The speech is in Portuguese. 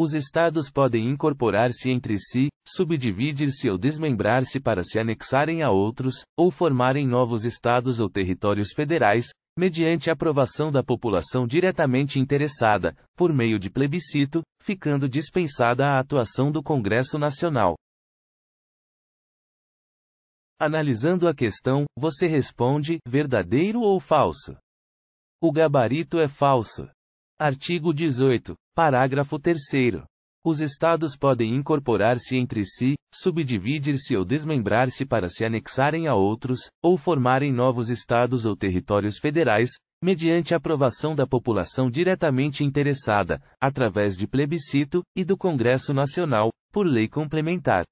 Os estados podem incorporar-se entre si, subdividir-se ou desmembrar-se para se anexarem a outros, ou formarem novos estados ou territórios federais, mediante aprovação da população diretamente interessada, por meio de plebiscito, ficando dispensada a atuação do Congresso Nacional. Analisando a questão, você responde: verdadeiro ou falso? O gabarito é falso. Artigo 18. Parágrafo 3. Os Estados podem incorporar-se entre si, subdividir-se ou desmembrar-se para se anexarem a outros, ou formarem novos Estados ou territórios federais, mediante aprovação da população diretamente interessada, através de plebiscito, e do Congresso Nacional, por lei complementar.